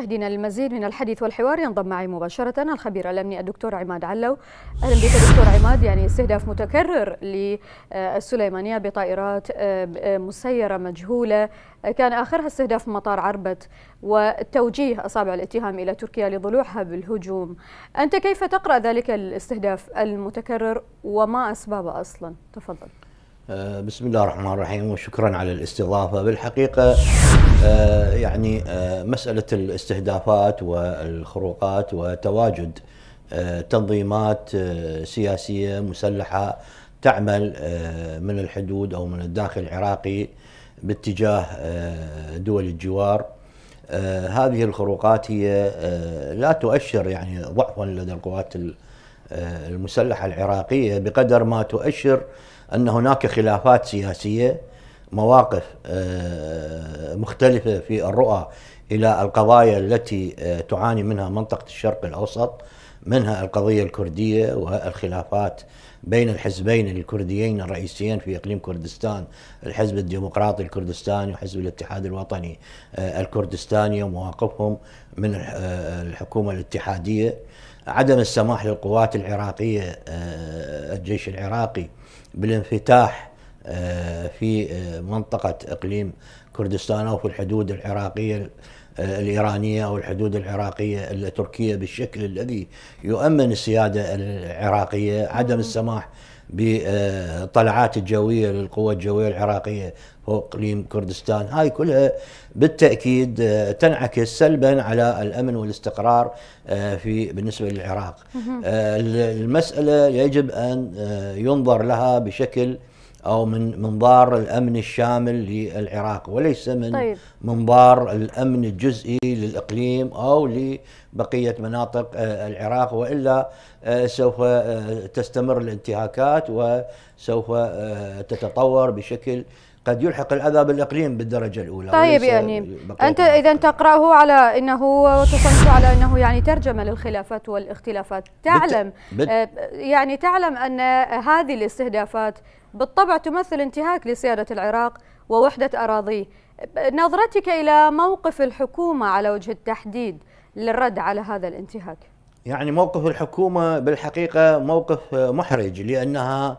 مشاهدينا المزيد من الحديث والحوار ينضم معي مباشرة الخبير الأمني الدكتور عماد علو أهلا بك دكتور عماد يعني استهداف متكرر للسليمانية بطائرات آه، آه، مسيرة مجهولة كان آخرها استهداف مطار عربت وتوجيه أصابع الاتهام إلى تركيا لضلوعها بالهجوم أنت كيف تقرأ ذلك الاستهداف المتكرر وما أسبابه أصلا؟ تفضل آه، بسم الله الرحمن الرحيم وشكرا على الاستضافة بالحقيقة آه، يعني آه، مسألة الاستهدافات والخروقات وتواجد تنظيمات سياسية مسلحة تعمل من الحدود أو من الداخل العراقي باتجاه دول الجوار هذه الخروقات هي لا تؤشر يعني ضعفا لدى القوات المسلحة العراقية بقدر ما تؤشر ان هناك خلافات سياسيه مواقف آه، مختلفه في الرؤى الى القضايا التي آه، تعاني منها منطقه الشرق الاوسط منها القضيه الكرديه والخلافات بين الحزبين الكرديين الرئيسيين في اقليم كردستان الحزب الديمقراطي الكردستاني وحزب الاتحاد الوطني آه، الكردستاني ومواقفهم من الحكومه الاتحاديه عدم السماح للقوات العراقيه الجيش العراقي بالانفتاح آه، في آه، منطقة إقليم كردستان أو في الحدود العراقية آه، الإيرانية أو الحدود العراقية التركية بالشكل الذي يؤمن السيادة العراقية عدم السماح بالطلعات الجوية للقوة الجوية العراقية واقليم كردستان هاي كلها بالتاكيد آه، تنعكس سلبا على الامن والاستقرار آه، في بالنسبه للعراق آه، المساله يجب ان ينظر لها بشكل او من منظار الامن الشامل للعراق وليس من طيب. منظار الامن الجزئي للاقليم او لبقيه مناطق العراق والا سوف تستمر الانتهاكات وسوف تتطور بشكل قد يلحق الأذى بالإقليم بالدرجة الأولى طيب يعني أنت إذا تقرأه على أنه وتصنف على أنه يعني ترجمة للخلافات والاختلافات تعلم بت... بت... آه، يعني تعلم أن هذه الاستهدافات بالطبع تمثل انتهاك لسيادة العراق ووحدة أراضيه نظرتك إلى موقف الحكومة على وجه التحديد للرد على هذا الانتهاك يعني موقف الحكومة بالحقيقة موقف محرج لأنها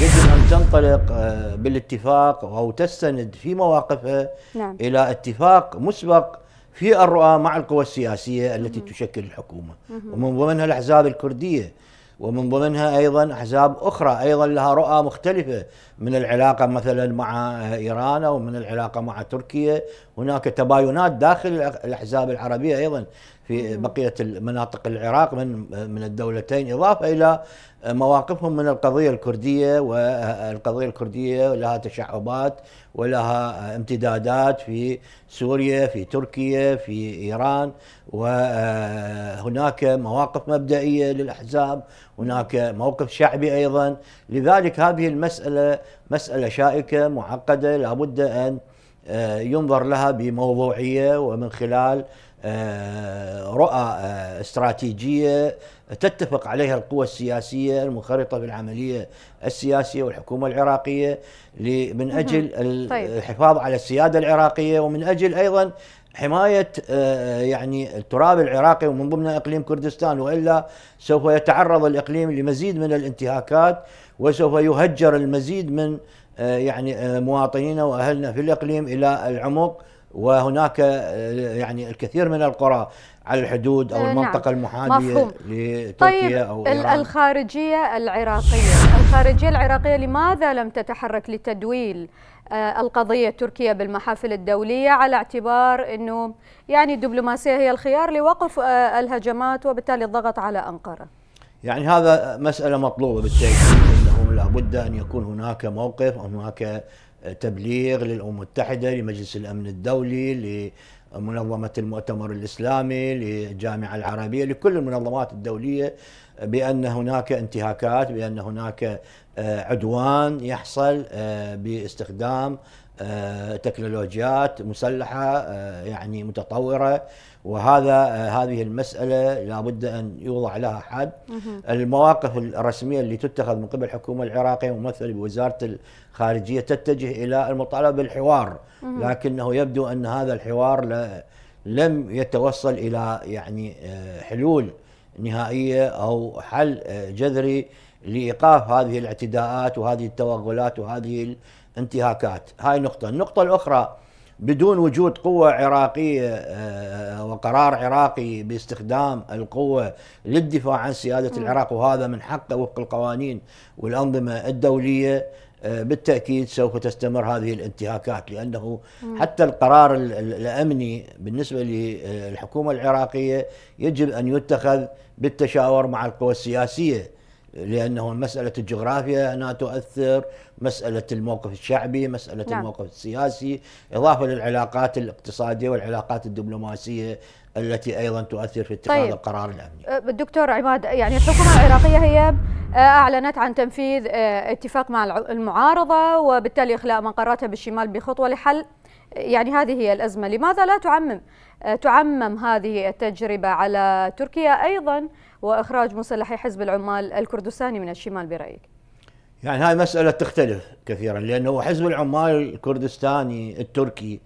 يجب أن تنطلق آه، بالاتفاق أو تستند في مواقفها آه، نعم. إلى اتفاق مسبق في الرؤى مع القوى السياسية التي مم. تشكل الحكومة مم. ومن ضمنها الأحزاب الكردية ومن ضمنها ايضا احزاب اخرى ايضا لها رؤى مختلفه من العلاقه مثلا مع ايران او من العلاقه مع تركيا هناك تباينات داخل الاحزاب العربيه ايضا في بقيه مناطق العراق من من الدولتين اضافه الى مواقفهم من القضيه الكرديه والقضيه الكرديه لها تشعبات ولها امتدادات في سوريا في تركيا في ايران وهناك مواقف مبدئيه للاحزاب هناك موقف شعبي ايضا لذلك هذه المساله مساله شائكه معقده لابد ان آه، ينظر لها بموضوعيه ومن خلال آه، رؤى آه، استراتيجيه تتفق عليها القوى السياسيه المنخرطه بالعمليه السياسيه والحكومه العراقيه من اجل طيب. الحفاظ على السياده العراقيه ومن اجل ايضا حمايه آه، يعني التراب العراقي ومن ضمن اقليم كردستان والا سوف يتعرض الاقليم لمزيد من الانتهاكات وسوف يهجر المزيد من آه، يعني مواطنينا واهلنا في الاقليم الى العمق وهناك آه، يعني الكثير من القرى على الحدود او آه، نعم. المنطقه المحاديه مفهوم. لتركيا طيب او إيران. الخارجيه العراقيه الخارجيه العراقيه لماذا لم تتحرك لتدويل آه، القضيه التركيه بالمحافل الدوليه على اعتبار انه يعني الدبلوماسيه هي الخيار لوقف الهجمات وبالتالي الضغط على انقره يعني هذا مساله مطلوبه بالتاكيد لابد أن يكون هناك موقف هناك تبليغ للأمم المتحدة لمجلس الأمن الدولي لمنظمة المؤتمر الإسلامي للجامعة العربية لكل المنظمات الدولية بأن هناك انتهاكات بأن هناك آه، عدوان يحصل آه، باستخدام آه، تكنولوجيات مسلحه آه، يعني متطوره وهذا آه، هذه المساله لابد ان يوضع لها حد المواقف الرسميه اللي تتخذ من قبل الحكومه العراقيه ممثله بوزاره الخارجيه تتجه الى المطالبه بالحوار لكنه يبدو ان هذا الحوار لم يتوصل الى يعني حلول نهائيه او حل جذري لايقاف هذه الاعتداءات وهذه التوغلات وهذه انتهاكات هاي نقطة النقطة الأخرى بدون وجود قوة عراقية آه، وقرار عراقي باستخدام القوة للدفاع عن سيادة العراق وهذا من حقه وفق القوانين والأنظمة الدولية آه، بالتأكيد سوف تستمر هذه الانتهاكات لأنه حتى القرار الأمني بالنسبة للحكومة العراقية يجب أن يتخذ بالتشاور مع القوى السياسية لانه مساله الجغرافيا هنا تؤثر، مساله الموقف الشعبي، مساله نعم. الموقف السياسي، اضافه للعلاقات الاقتصاديه والعلاقات الدبلوماسيه التي ايضا تؤثر في اتخاذ طيب. القرار الامني. أه، دكتور عماد يعني الحكومه العراقيه هي أه، اعلنت عن تنفيذ أه، اتفاق مع المعارضه وبالتالي اخلاء مقراتها بالشمال بخطوه لحل يعني هذه هي الازمه، لماذا لا تعمم تعمم هذه التجربه على تركيا ايضا؟ وإخراج مسلحي حزب العمال الكردستاني من الشمال برأيك؟ يعني هاي مسألة تختلف كثيرا لأنه حزب العمال الكردستاني التركي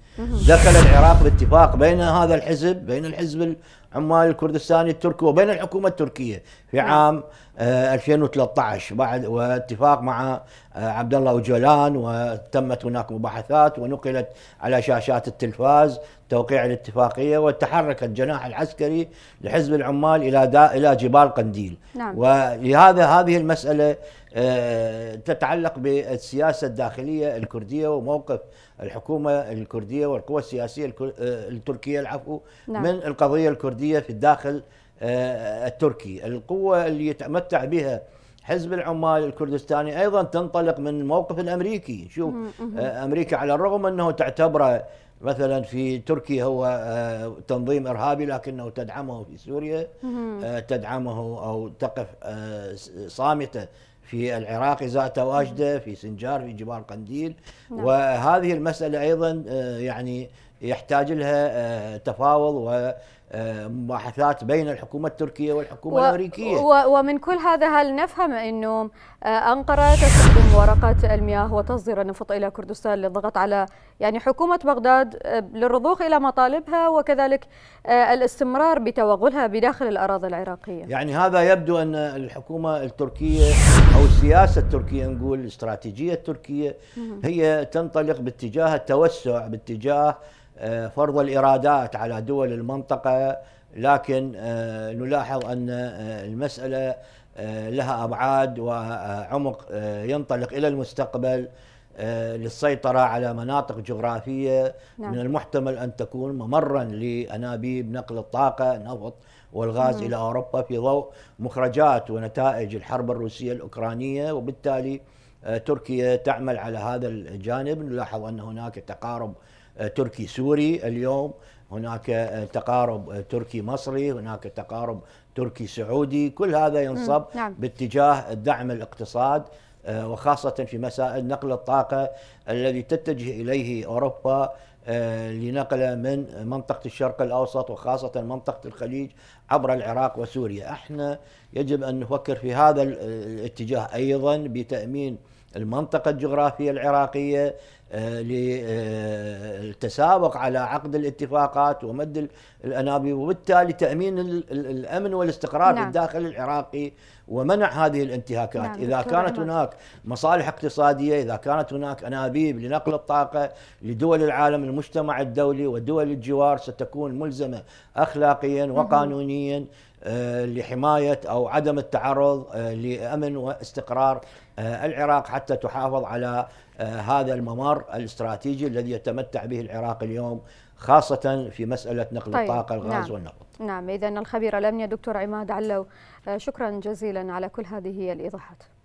دخل العراق باتفاق بين هذا الحزب بين الحزب العمال الكردستاني التركي وبين الحكومة التركية في عام 2013 آه، بعد واتفاق مع آه، عبد الله اوجلان وتمت هناك مباحثات ونقلت على شاشات التلفاز توقيع الاتفاقيه وتحرك الجناح العسكري لحزب العمال الى الى جبال قنديل نعم. ولهذا هذه المساله آه، تتعلق بالسياسه الداخليه الكرديه وموقف الحكومه الكرديه والقوى السياسيه آه، التركيه العفو نعم. من القضيه الكرديه في الداخل آه، التركي القوه اللي يتمتع بها حزب العمال الكردستاني ايضا تنطلق من الموقف الامريكي شوف آه، امريكا على الرغم انه تعتبره مثلا في تركيا هو آه، تنظيم ارهابي لكنه تدعمه في سوريا آه، تدعمه او تقف صامته في العراق ازاء تواجده في سنجار في جبال قنديل نعم. وهذه المساله ايضا يعني يحتاج لها تفاوض مباحثات بين الحكومة التركية والحكومة و الأمريكية و ومن كل هذا هل نفهم أنه آه، أنقرة تستخدم ورقة المياه وتصدير النفط إلى كردستان للضغط على يعني حكومة بغداد آه، للرضوخ إلى مطالبها وكذلك آه، الاستمرار بتوغلها بداخل الأراضي العراقية يعني هذا يبدو أن الحكومة التركية أو السياسة التركية نقول الاستراتيجية التركية هي تنطلق باتجاه التوسع باتجاه آه، فرض الإيرادات على دول المنطقة لكن آه، نلاحظ أن آه، المسألة لها أبعاد وعمق ينطلق إلى المستقبل للسيطرة على مناطق جغرافية نعم. من المحتمل أن تكون ممرا لأنابيب نقل الطاقة النفط والغاز مم. إلى أوروبا في ضوء مخرجات ونتائج الحرب الروسية الأوكرانية وبالتالي تركيا تعمل على هذا الجانب نلاحظ أن هناك تقارب آه، تركي سوري اليوم هناك آه، تقارب آه، تركي مصري هناك تقارب تركي سعودي كل هذا ينصب نعم. باتجاه دعم الاقتصاد وخاصة في مسائل نقل الطاقة الذي تتجه إليه أوروبا لنقله من منطقة الشرق الأوسط وخاصة منطقة الخليج عبر العراق وسوريا احنا يجب أن نفكر في هذا الاتجاه أيضا بتأمين المنطقة الجغرافية العراقية آه، للتسابق آه، على عقد الاتفاقات ومد الأنابيب وبالتالي تأمين الأمن والاستقرار نعم. الداخل العراقي ومنع هذه الانتهاكات نعم. إذا كانت هناك مصالح اقتصادية إذا كانت هناك أنابيب لنقل الطاقة لدول العالم المجتمع الدولي ودول الجوار ستكون ملزمة أخلاقيا وقانونيا آه، لحمايه او عدم التعرض آه، لامن واستقرار آه، العراق حتى تحافظ على هذا الممر الاستراتيجي الذي يتمتع به العراق اليوم خاصة في مسألة نقل طيب. الطاقة الغاز نعم. والنفط نعم إذا الخبير الأمني دكتور عماد علو شكرا جزيلا على كل هذه الإيضاحات